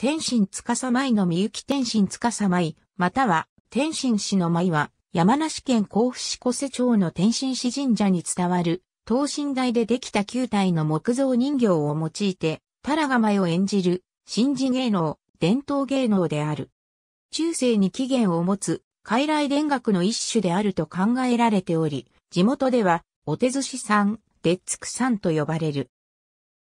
天心司舞のみゆき天心司舞、または天心氏の舞は、山梨県甲府市小瀬町の天心市神社に伝わる、等身大でできた球体の木造人形を用いて、タラガ舞を演じる、神事芸能、伝統芸能である。中世に起源を持つ、傀儡田楽の一種であると考えられており、地元では、お手寿司さん、でっつくさんと呼ばれる。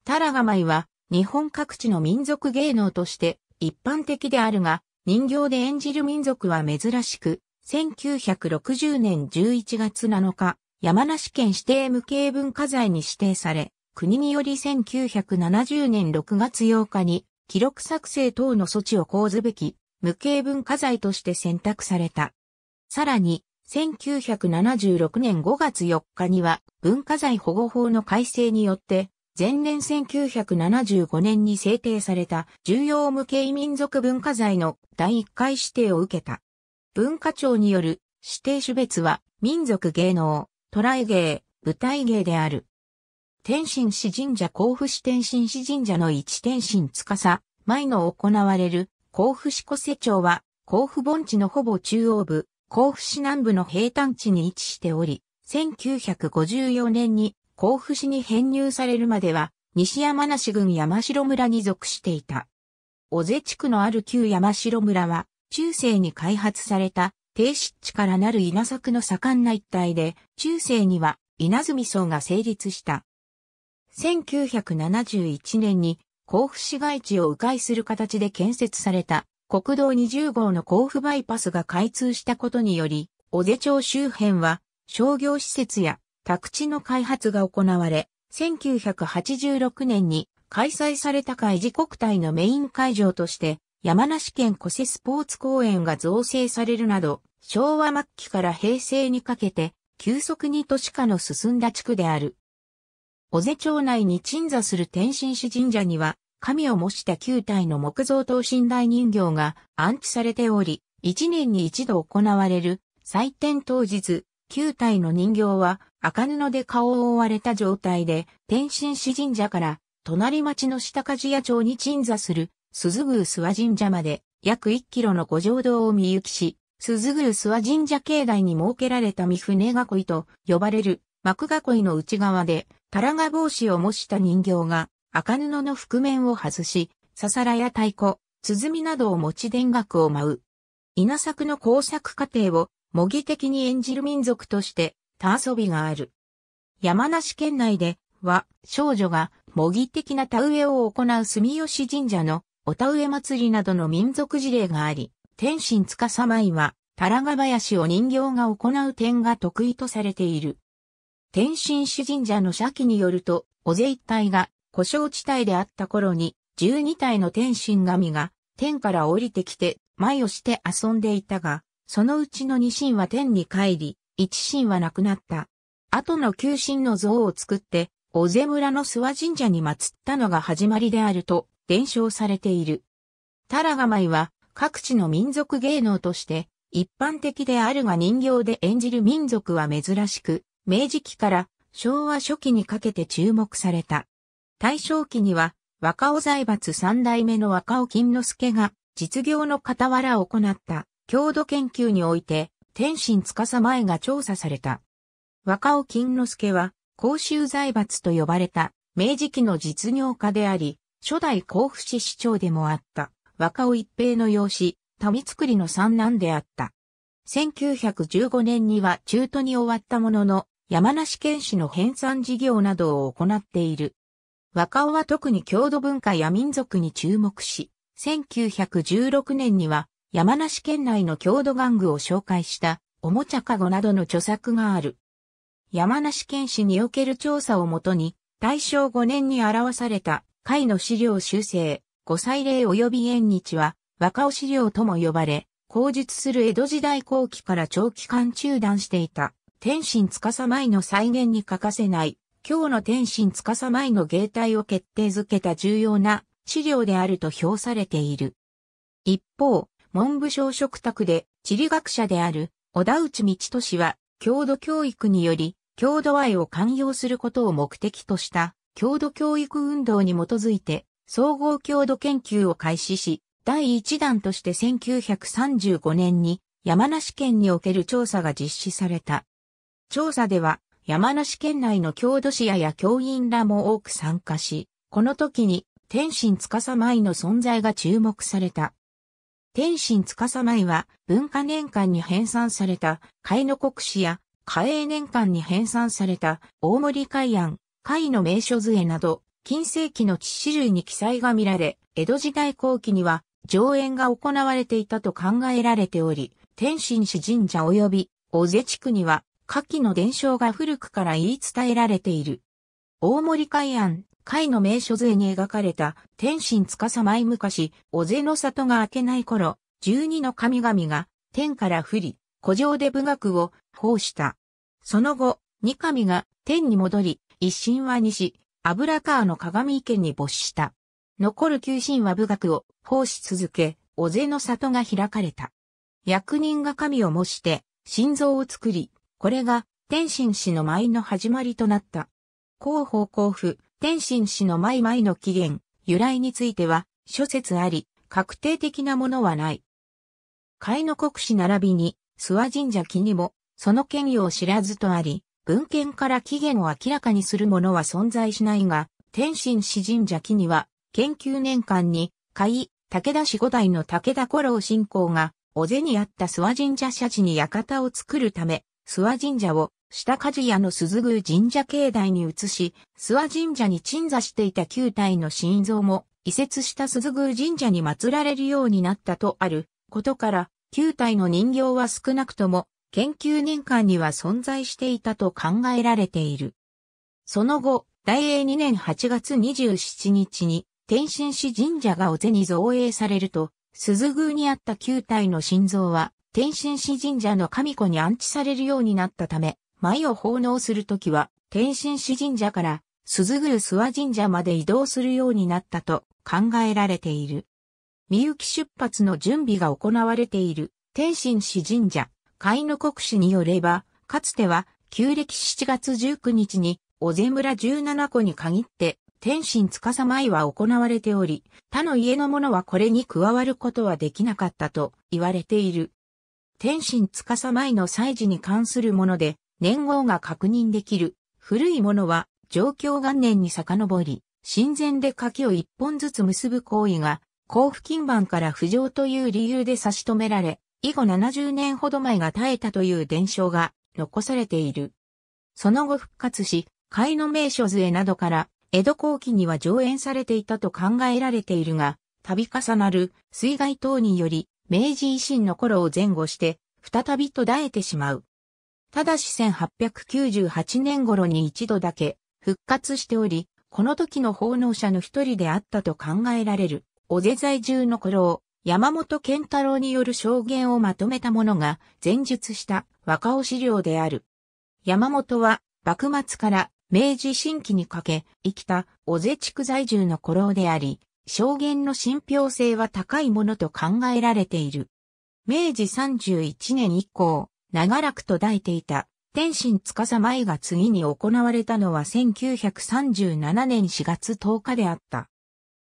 タラガ舞は、日本各地の民族芸能として一般的であるが、人形で演じる民族は珍しく、1960年11月7日、山梨県指定無形文化財に指定され、国により1970年6月8日に記録作成等の措置を講ずべき無形文化財として選択された。さらに、1976年5月4日には文化財保護法の改正によって前年1975年に制定された重要無形民族文化財の第1回指定を受けた。文化庁による指定種別は民族芸能、トライ芸、舞台芸である。天津市神社甲府市天津市神社の一天津司、前の行われる甲府市古瀬町は甲府盆地のほぼ中央部、甲府市南部の平坦地に位置しており、1954年に甲府市に編入されるまでは、西山梨郡山城村に属していた。小瀬地区のある旧山城村は、中世に開発された低湿地からなる稲作の盛んな一帯で、中世には稲積層が成立した。1971年に甲府市街地を迂回する形で建設された国道20号の甲府バイパスが開通したことにより、小瀬町周辺は商業施設や宅地の開発が行われ、1986年に開催された海事国体のメイン会場として、山梨県古瀬スポーツ公園が造成されるなど、昭和末期から平成にかけて、急速に都市化の進んだ地区である。小瀬町内に鎮座する天津市神社には、神を模した9体の木造等身大人形が安置されており、1年に一度行われる祭典当日、9体の人形は赤布で顔を覆われた状態で、天津市神社から、隣町の下鍛冶屋町に鎮座する、鈴宮諏訪神社まで、約1キロの五条道を見行きし、鈴宮諏訪神社境内に設けられた三船囲いと呼ばれる幕囲いの内側で、タラガ帽子を模した人形が赤布の覆面を外し、ささらや太鼓、鼓などを持ち田楽を舞う。稲作の工作過程を模擬的に演じる民族として田遊びがある。山梨県内では少女が模擬的な田植えを行う住吉神社のお田植え祭りなどの民族事例があり、天神司舞は、タラガ林を人形が行う点が得意とされている。天神市神社の社記によると、尾瀬一帯が故障地帯であった頃に、十二体の天神神が天から降りてきて、舞をして遊んでいたが、そのうちの二神は天に帰り、一神は亡くなった。後の旧神の像を作って、尾瀬村の諏訪神社に祀ったのが始まりであると伝承されている。タラガマイは各地の民族芸能として一般的であるが人形で演じる民族は珍しく、明治期から昭和初期にかけて注目された。大正期には若尾財閥三代目の若尾金之助が実業の傍ら行った郷土研究において天心司前が調査された。若尾金之助は、公衆財閥と呼ばれた、明治期の実業家であり、初代甲府市市長でもあった、若尾一平の養子、民作りの三男であった。1915年には中途に終わったものの、山梨県市の編纂事業などを行っている。若尾は特に郷土文化や民族に注目し、1916年には山梨県内の郷土玩具を紹介したおもちゃかごなどの著作がある。山梨県市における調査をもとに、大正5年に表された会の資料修正、五祭礼及び縁日は、若尾資料とも呼ばれ、口述する江戸時代後期から長期間中断していた、天心司前の再現に欠かせない、今日の天心司前の芸体を決定づけた重要な資料であると評されている。一方、文部省食卓で地理学者である小田内道氏は、郷土教育により、郷土愛を寛容することを目的とした郷土教育運動に基づいて総合郷土研究を開始し、第1弾として1935年に山梨県における調査が実施された。調査では山梨県内の郷土史やや教員らも多く参加し、この時に天心司舞の存在が注目された。天心司舞は文化年間に編纂された、海の国史や、嘉永年間に編纂された、大森海岸、海の名所図絵など、近世紀の地史類に記載が見られ、江戸時代後期には、上演が行われていたと考えられており、天心市神社及び、尾瀬地区には、下記の伝承が古くから言い伝えられている。大森海岸、会の名所図に描かれた、天心司前昔、小瀬の里が明けない頃、十二の神々が、天から降り、古城で武学を、奉した。その後、二神が、天に戻り、一神は西、油川の鏡池に没した。残る九神は武学を、奉し続け、小瀬の里が開かれた。役人が神を模して、心臓を作り、これが、天心氏の舞の始まりとなった。広報交付、天心氏のマイマイの起源、由来については、諸説あり、確定的なものはない。海の国史並びに、諏訪神社記にも、その権威を知らずとあり、文献から起源を明らかにするものは存在しないが、天心氏神社記には、研究年間に、海、武田氏五代の武田五郎信仰が、尾瀬にあった諏訪神社社地に館を作るため、諏訪神社を下鍛冶屋の鈴宮神社境内に移し、諏訪神社に鎮座していた9体の神像も、移設した鈴宮神社に祀られるようになったとあることから、9体の人形は少なくとも、研究年間には存在していたと考えられている。その後、大英2年8月27日に、天神市神社がお瀬に造営されると、鈴宮にあった9体の心臓は、天神市神社の神子に安置されるようになったため、舞を奉納するときは、天津市神社から、鈴ぐる諏訪神社まで移動するようになったと考えられている。みゆき出発の準備が行われている天津市神社、海の国史によれば、かつては旧暦7月19日に、小瀬村17個に限って、天津司舞は行われており、他の家の者はこれに加わることはできなかったと言われている。天津司舞の祭事に関するもので、年号が確認できる。古いものは、状況元年に遡り、神前で柿を一本ずつ結ぶ行為が、交付金版から浮上という理由で差し止められ、以後70年ほど前が耐えたという伝承が残されている。その後復活し、貝の名所図絵などから、江戸後期には上演されていたと考えられているが、度重なる水害等により、明治維新の頃を前後して、再び途絶えてしまう。ただし1898年頃に一度だけ復活しており、この時の奉納者の一人であったと考えられる、尾瀬在住の頃を山本健太郎による証言をまとめたものが前述した若尾資料である。山本は幕末から明治新期にかけ生きた尾瀬地区在住の頃であり、証言の信憑性は高いものと考えられている。明治31年以降、長らく途絶えていた、天心司舞が次に行われたのは1937年4月10日であった。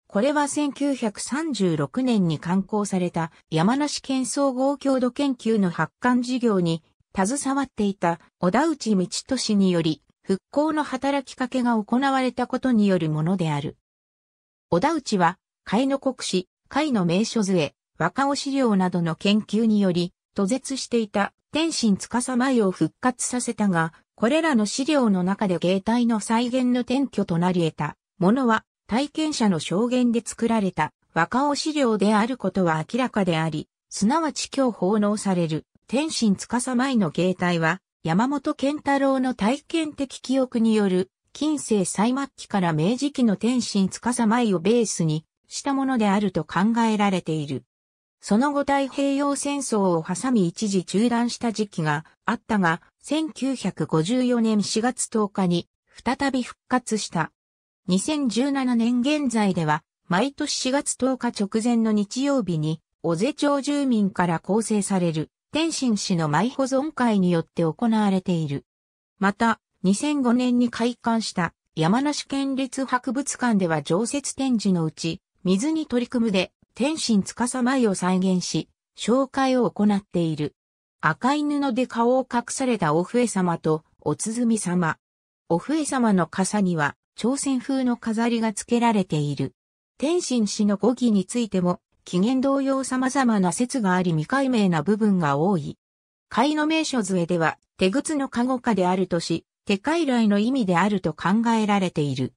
これは1936年に刊行された山梨県総合郷土研究の発刊事業に携わっていた小田内道俊により復興の働きかけが行われたことによるものである。小田内は、海の国史、海の名所図へ、若尾資料などの研究により、途絶していた天心司舞を復活させたが、これらの資料の中で芸体の再現の転居となり得たものは体験者の証言で作られた和歌尾資料であることは明らかであり、すなわち今日奉納される天心司舞の芸体は山本健太郎の体験的記憶による近世最末期から明治期の天心司舞をベースにしたものであると考えられている。その後太平洋戦争を挟み一時中断した時期があったが、1954年4月10日に再び復活した。2017年現在では、毎年4月10日直前の日曜日に、小瀬町住民から構成される、天津市の舞保存会によって行われている。また、2005年に開館した山梨県立博物館では常設展示のうち、水に取り組むで、天心司舞を再現し、紹介を行っている。赤い布で顔を隠されたお笛様とお鼓様。お笛様の傘には朝鮮風の飾りが付けられている。天心氏の語義についても、起源同様様々な説があり未解明な部分が多い。解の名所図絵では、手靴の加護下であるとし、手傀儡の意味であると考えられている。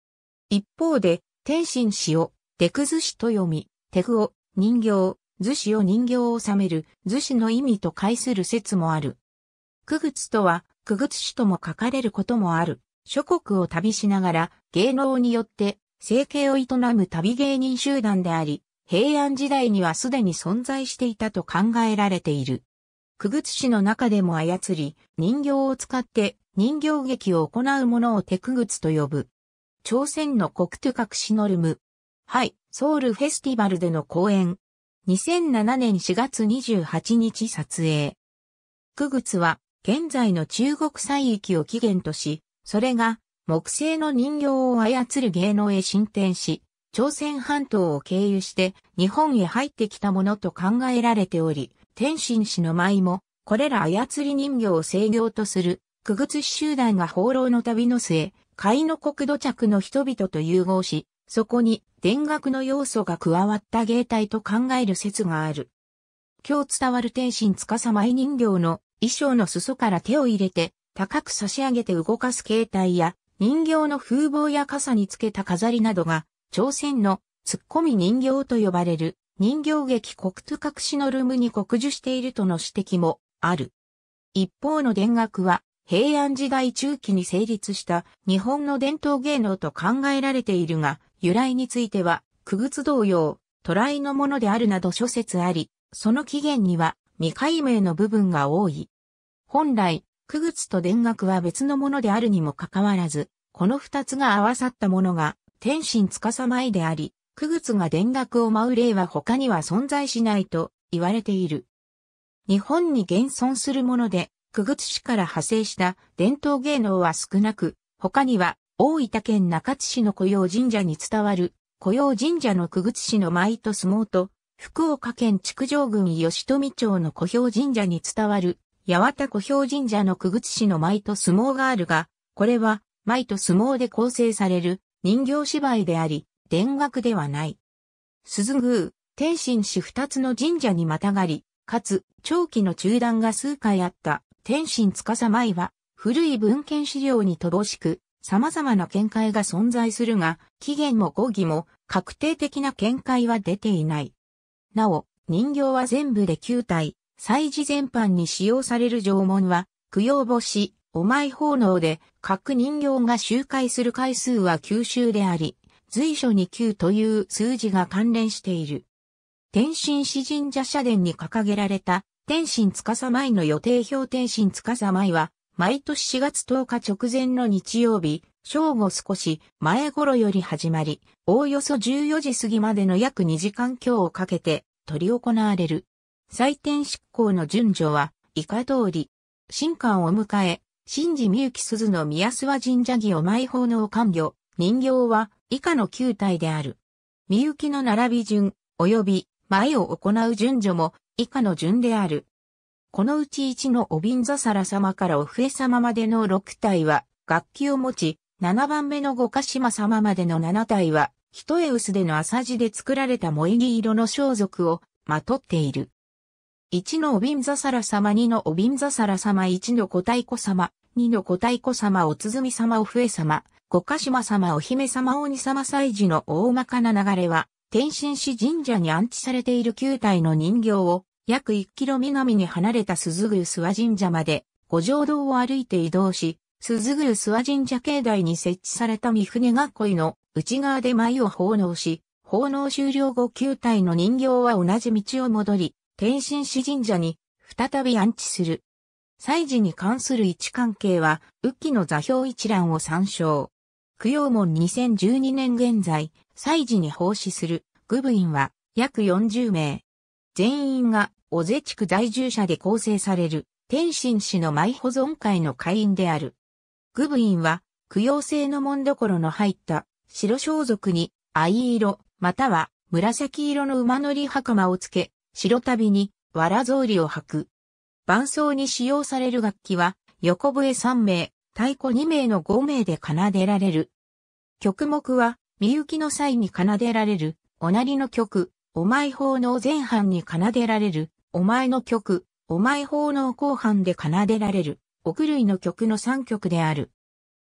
一方で、天心氏を手崩しと読み、手具を、人形、図紙を人形を収める、図紙の意味と解する説もある。区靴とは、区靴詩とも書かれることもある。諸国を旅しながら、芸能によって、生計を営む旅芸人集団であり、平安時代にはすでに存在していたと考えられている。区靴詩の中でも操り、人形を使って人形劇を行う者を手区靴と呼ぶ。朝鮮の国土隠しノルム、はい、ソウルフェスティバルでの公演。2007年4月28日撮影。九グは、現在の中国西域を起源とし、それが、木製の人形を操る芸能へ進展し、朝鮮半島を経由して日本へ入ってきたものと考えられており、天津市の舞も、これら操り人形を制御とする、区仏集団が放浪の旅の末、海の国土着の人々と融合し、そこに田楽の要素が加わった芸態と考える説がある。今日伝わる天心司舞人形の衣装の裾から手を入れて高く差し上げて動かす形態や人形の風貌や傘につけた飾りなどが朝鮮の突っ込み人形と呼ばれる人形劇国土隠しのルームに国受しているとの指摘もある。一方の田楽は平安時代中期に成立した日本の伝統芸能と考えられているが、由来については、区物同様、渡来のものであるなど諸説あり、その起源には未解明の部分が多い。本来、区物と田楽は別のものであるにもかかわらず、この二つが合わさったものが、天心司舞であり、区物が田楽を舞う例は他には存在しないと言われている。日本に現存するもので、区物史から派生した伝統芸能は少なく、他には大分県中津市の古用神社に伝わる、古用神社の久口市の舞と相撲と、福岡県築城郡吉富町の古氷神社に伝わる、八幡古氷神社の久口市の舞と相撲があるが、これは、舞と相撲で構成される人形芝居であり、田楽ではない。鈴宮、天心市二つの神社にまたがり、かつ、長期の中断が数回あった、天心司舞は、古い文献資料に乏しく、様々な見解が存在するが、起源も語義も確定的な見解は出ていない。なお、人形は全部で9体、祭事全般に使用される縄文は、供養星、お前奉納で、各人形が周回する回数は9周であり、随所に9という数字が関連している。天神詩神社社殿に掲げられた、天神司舞の予定表天神司舞は、毎年4月10日直前の日曜日、正午少し前頃より始まり、おおよそ14時過ぎまでの約2時間強をかけて取り行われる。祭典執行の順序は以下通り、新館を迎え、新寺みゆき鈴の宮諏訪神社儀を毎奉の官病。人形は以下の9体である。みゆきの並び順、及び前を行う順序も以下の順である。このうち1のおびんざさら様からお笛様までの6体は楽器を持ち、7番目の五ヶ島様までの7体は、一重薄での浅地で作られた萌木色の装束をまとっている。1のおびんざさら様、2のおびんざさら様、1の五太鼓様、2の五太鼓様、お鼓様、お笛様、五ヶ島様、お姫様、鬼様祭事の大まかな流れは、天神市神社に安置されている9体の人形を約1キロ南に離れた鈴宮諏訪神社まで、五条道を歩いて移動し、鈴宮諏訪神社境内に設置された三船囲いの内側で舞を奉納し、奉納終了後9体の人形は同じ道を戻り、天津市神社に再び安置する。祭事に関する位置関係は、雨季の座標一覧を参照。供養門2012年現在、祭事に奉仕する、具部員は約40名。全員が尾瀬地区在住者で構成される天津市の舞保存会の会員である。グブインは供養性のこ所の入った白装束に藍色または紫色の馬乗り袴をつけ、白旅に藁草履を履く。伴奏に使用される楽器は横笛3名、太鼓2名の5名で奏でられる。曲目は、みゆきの際に奏でられる、おなりの曲、お前奉納前半に奏でられる、お前の曲、お前奉納後半で奏でられる、奥類の曲の3曲である。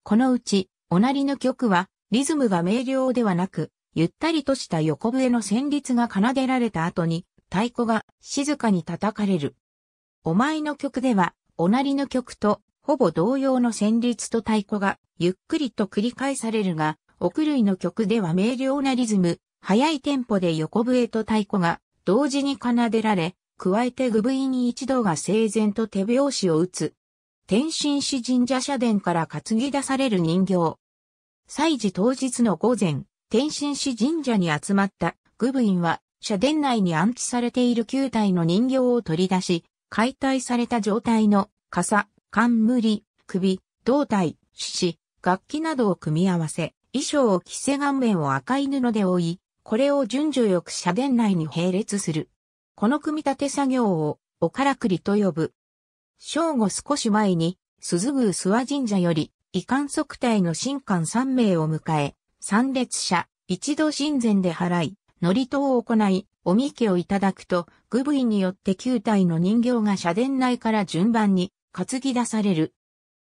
このうち、おなりの曲は、リズムが明瞭ではなく、ゆったりとした横笛の旋律が奏でられた後に、太鼓が静かに叩かれる。お前の曲では、おなりの曲と、ほぼ同様の旋律と太鼓が、ゆっくりと繰り返されるが、奥類の曲では明瞭なリズム、速いテンポで横笛と太鼓が同時に奏でられ、加えて具部に一同が整然と手拍子を打つ。天津市神社社殿から担ぎ出される人形。祭事当日の午前、天津市神社に集まった具部員は、社殿内に安置されている9体の人形を取り出し、解体された状態の傘、冠、首、胴体、獅子、楽器などを組み合わせ、衣装を着せ顔面を赤い布で覆い、これを順序よく社殿内に並列する。この組み立て作業を、おからくりと呼ぶ。正午少し前に、鈴宮諏訪神社より、遺憾測隊の神官3名を迎え、参列者、一度神前で払い、祝詞を行い、おみけをいただくと、具部位によって9体の人形が社殿内から順番に担ぎ出される。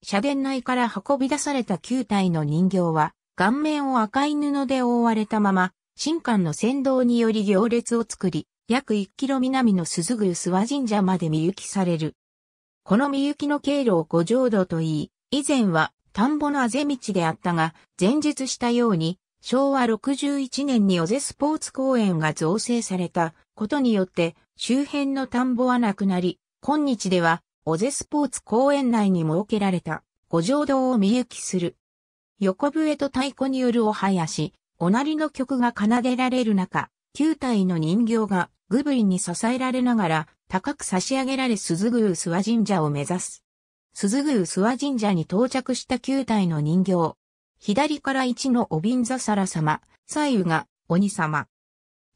社殿内から運び出された9体の人形は、顔面を赤い布で覆われたまま、新館の先導により行列を作り、約1キロ南の鈴宮諏訪神社まで見行きされる。この見行きの経路を五条道と言い、以前は田んぼのあぜ道であったが、前述したように、昭和61年に尾瀬スポーツ公園が造成されたことによって周辺の田んぼはなくなり、今日では尾瀬スポーツ公園内に設けられた五条道を見行きする。横笛と太鼓によるお囃子、おなりの曲が奏でられる中、9体の人形がグブリに支えられながら高く差し上げられ鈴宮諏訪神社を目指す。鈴宮諏訪神社に到着した9体の人形。左から1のおびんざさら様、左右が鬼様。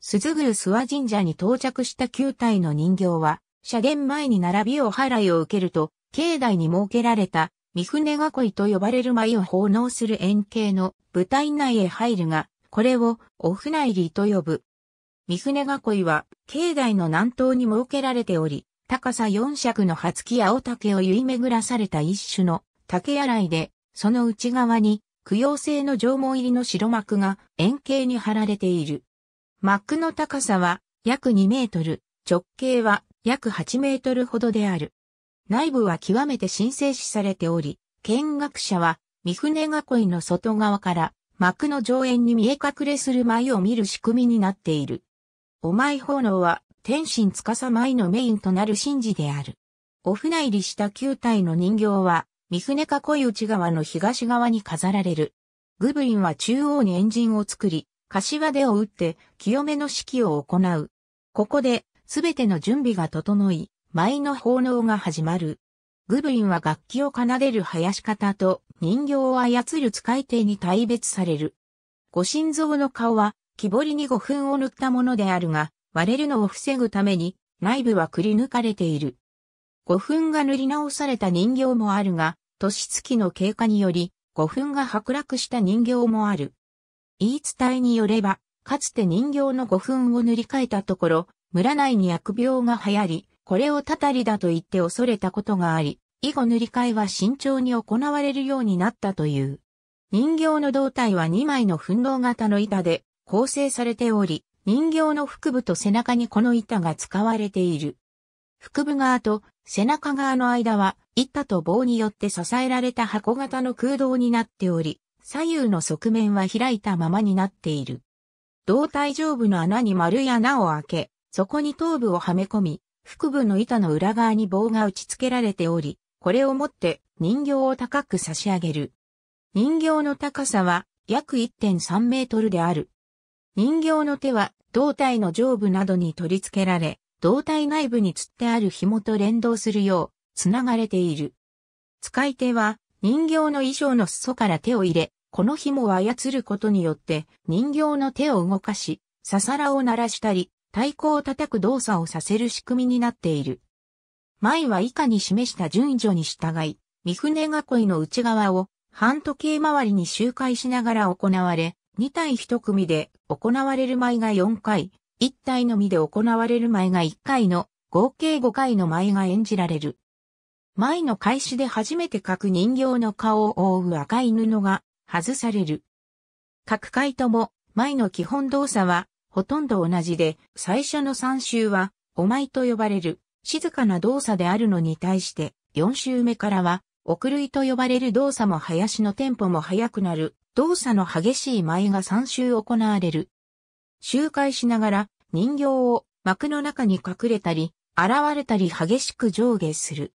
鈴宮諏訪神社に到着した9体の人形は、社殿前に並びお払いを受けると、境内に設けられた、三船囲いと呼ばれる舞を奉納する円形の舞台内へ入るが、これをお船入りと呼ぶ。三船囲いは、境内の南東に設けられており、高さ4尺の葉月青竹を結い巡らされた一種の竹洗いで、その内側に供養性の縄文入りの白幕が円形に貼られている。幕の高さは約2メートル、直径は約8メートルほどである。内部は極めて神聖視されており、見学者は、三船囲いの外側から幕の上縁に見え隠れする舞を見る仕組みになっている。お舞奉納は、天心司舞のメインとなる神事である。お船入りした球体の人形は、三船囲内側の東側に飾られる。グブリンは中央に円陣を作り、柏手を打って清めの式を行う。ここで、すべての準備が整い、舞の奉納が始まる。グブリンは楽器を奏でる林方と、人形を操る使い手に大別される。ご心臓の顔は、木彫りに五分を塗ったものであるが、割れるのを防ぐために、内部はくり抜かれている。五分が塗り直された人形もあるが、年月の経過により、五分が剥落した人形もある。言い伝えによれば、かつて人形の五分を塗り替えたところ、村内に薬病が流行り、これをたたりだと言って恐れたことがあり、以後塗り替えは慎重に行われるようになったという。人形の胴体は2枚の奮闘型の板で構成されており、人形の腹部と背中にこの板が使われている。腹部側と背中側の間は板と棒によって支えられた箱型の空洞になっており、左右の側面は開いたままになっている。胴体上部の穴に丸い穴を開け、そこに頭部をはめ込み、腹部の板の裏側に棒が打ち付けられており、これをもって人形を高く差し上げる。人形の高さは約1.3メートルである。人形の手は胴体の上部などに取り付けられ、胴体内部に吊ってある紐と連動するよう、つながれている。使い手は人形の衣装の裾から手を入れ、この紐を操ることによって人形の手を動かし、ささらを鳴らしたり、太鼓を叩く動作をさせる仕組みになっている。前は以下に示した順序に従い、三船囲いの内側を半時計回りに周回しながら行われ、2対1組で行われる舞が4回、1体のみで行われる舞が1回の合計5回の舞が演じられる。舞の開始で初めて各人形の顔を覆う赤い布が外される。各回とも舞の基本動作はほとんど同じで、最初の3周はお舞と呼ばれる。静かな動作であるのに対して、4周目からは、奥類と呼ばれる動作も林のテンポも速くなる、動作の激しい舞が3周行われる。周回しながら、人形を幕の中に隠れたり、現れたり激しく上下する。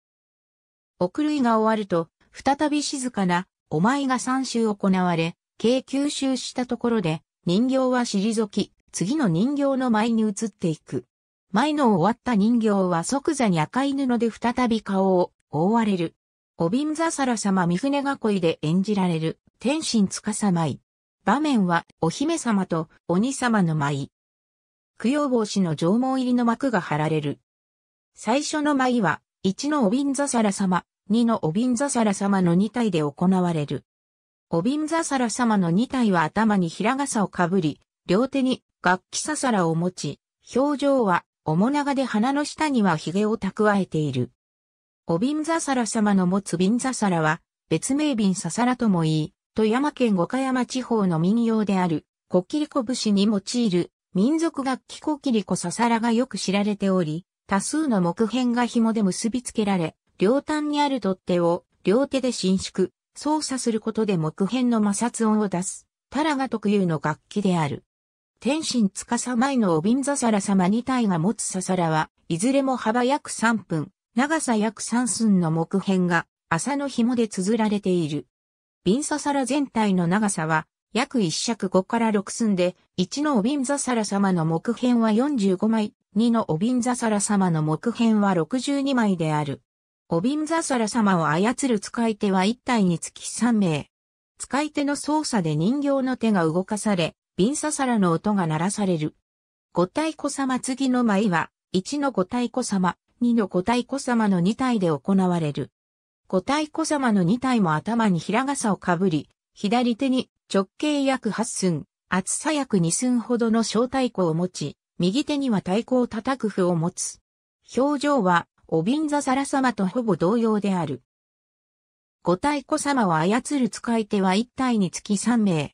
送類が終わると、再び静かな、お舞が3周行われ、計9周したところで、人形は退き、次の人形の舞に移っていく。前の終わった人形は即座に赤い布で再び顔を覆われる。おびんざさら様三船囲いで演じられる天心つかさ舞。場面はお姫様と鬼様の舞。供養帽子の縄文入りの幕が張られる。最初の舞は、一のおびんざさら様、二のおびんざさら様の二体で行われる。おびんざさら様の二体は頭に平傘をかぶり、両手に楽器ささらを持ち、表情は面長で鼻の下には髭を蓄えている。おびんざさら様の持つびんざさらは、別名瓶ささらともいい、富山県五箇山地方の民謡である、こっきりこ節に用いる民族楽器こっきりこささらがよく知られており、多数の木片が紐で結びつけられ、両端にある取っ手を両手で伸縮、操作することで木片の摩擦音を出す、タラが特有の楽器である。天心司前のお瓶皿様2体が持つささらは、いずれも幅約3分、長さ約3寸の木片が、麻の紐で綴られている。瓶皿全体の長さは、約1尺5から6寸で、1のお瓶皿様の木片は45枚、2のお瓶皿様の木片は62枚である。お瓶皿様を操る使い手は1体につき3名。使い手の操作で人形の手が動かされ、瓶ササラの音が鳴らされる。五太鼓様次の舞は、1の五太鼓様、2の五太鼓様の2体で行われる。五太鼓様の2体も頭に平傘をかぶり、左手に直径約8寸、厚さ約2寸ほどの小太鼓を持ち、右手には太鼓を叩く符を持つ。表情は、おびんざさら様とほぼ同様である。五太鼓様を操る使い手は1体につき3名、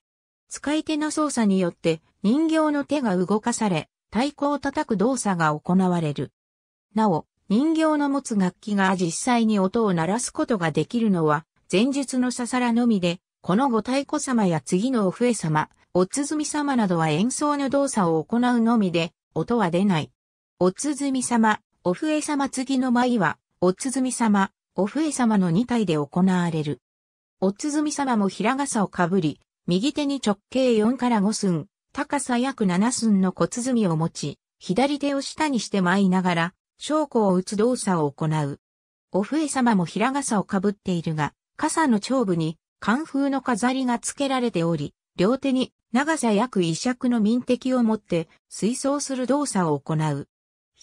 使い手の操作によって人形の手が動かされ、太鼓を叩く動作が行われる。なお、人形の持つ楽器が実際に音を鳴らすことができるのは、前述のささらのみで、この後太鼓様や次のお笛様、おつずみ様などは演奏の動作を行うのみで、音は出ない。おつずみ様、お笛様次の舞は、おつずみ様、お笛様の2体で行われる。おつずみ様も平傘をかぶり、右手に直径4から5寸、高さ約7寸の小鼓を持ち、左手を下にして舞いながら、証拠を打つ動作を行う。お笛様も平傘をかぶっているが、傘の頂部に、寒風の飾りが付けられており、両手に長さ約一尺の民敵を持って水槽する動作を行う。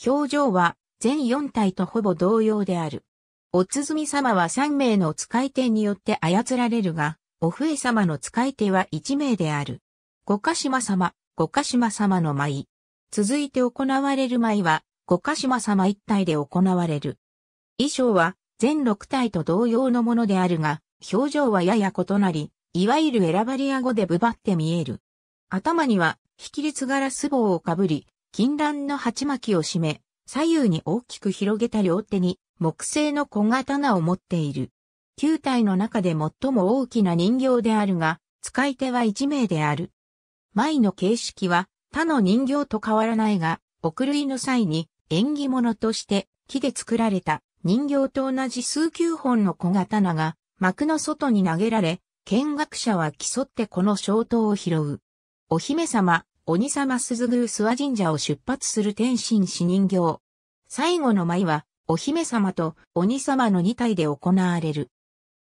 表情は全4体とほぼ同様である。お鼓様は3名の使い手によって操られるが、お笛様の使い手は一名である。五ヶ島様、五ヶ島様の舞。続いて行われる舞は、五ヶ島様一体で行われる。衣装は、全六体と同様のものであるが、表情はやや異なり、いわゆる選ばれ顎でぶばって見える。頭には、引き立ラス棒をかぶり、金蘭の鉢巻きを締め、左右に大きく広げた両手に、木製の小刀を持っている。球体の中で最も大きな人形であるが、使い手は一名である。舞の形式は他の人形と変わらないが、送類の際に縁起物として木で作られた人形と同じ数九本の小刀が幕の外に投げられ、見学者は競ってこの小刀を拾う。お姫様、鬼様鈴宮諏訪神社を出発する天心死人形。最後の舞は、お姫様と鬼様の2体で行われる。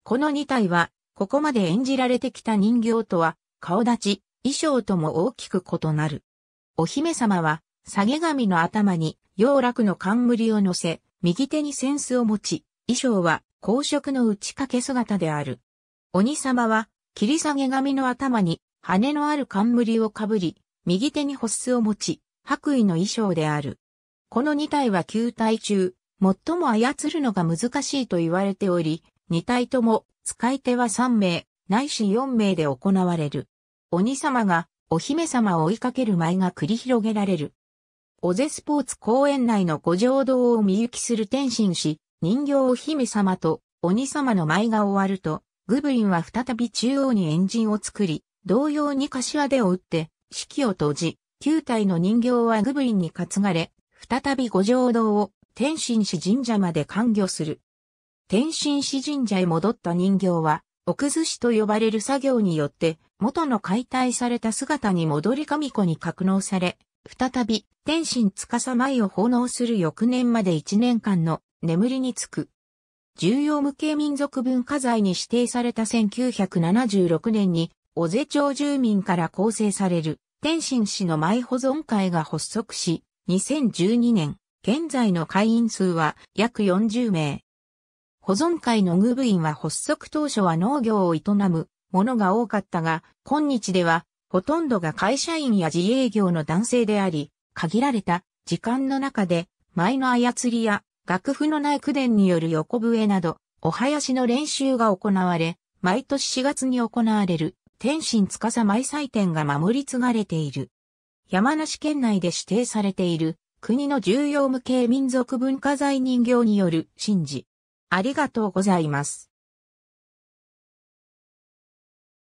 この2体は、ここまで演じられてきた人形とは、顔立ち、衣装とも大きく異なる。お姫様は、下げ髪の頭に、洋楽の冠を乗せ、右手に扇子を持ち、衣装は、公職の打ち掛け姿である。鬼様は、切り下げ髪の頭に、羽のある冠をかぶり、右手に発子を持ち、白衣の衣装である。この二体は球体中、最も操るのが難しいと言われており、2体とも使い手は3名、ないし4名で行われる。鬼様がお姫様を追いかける舞が繰り広げられる。尾瀬スポーツ公園内の五条堂を見行きする天心し、人形お姫様と鬼様の舞が終わると、グブリンは再び中央にエンジンを作り、同様に柏手を打って、式を閉じ、9体の人形はグブリンに担がれ、再び五条堂を天心し神社まで完御する。天津市神社へ戻った人形は、奥寿司と呼ばれる作業によって、元の解体された姿に戻り神子に格納され、再び、天神司舞を奉納する翌年まで1年間の眠りにつく。重要無形民族文化財に指定された1976年に、小瀬町住民から構成される天津市の舞保存会が発足し、2012年、現在の会員数は約40名。保存会の具部員は発足当初は農業を営むものが多かったが、今日ではほとんどが会社員や自営業の男性であり、限られた時間の中で、舞の操りや楽譜のない苦伝による横笛など、お囃子の練習が行われ、毎年4月に行われる天津司舞祭典が守り継がれている。山梨県内で指定されている国の重要無形民族文化財人形による神事。ありがとうございます。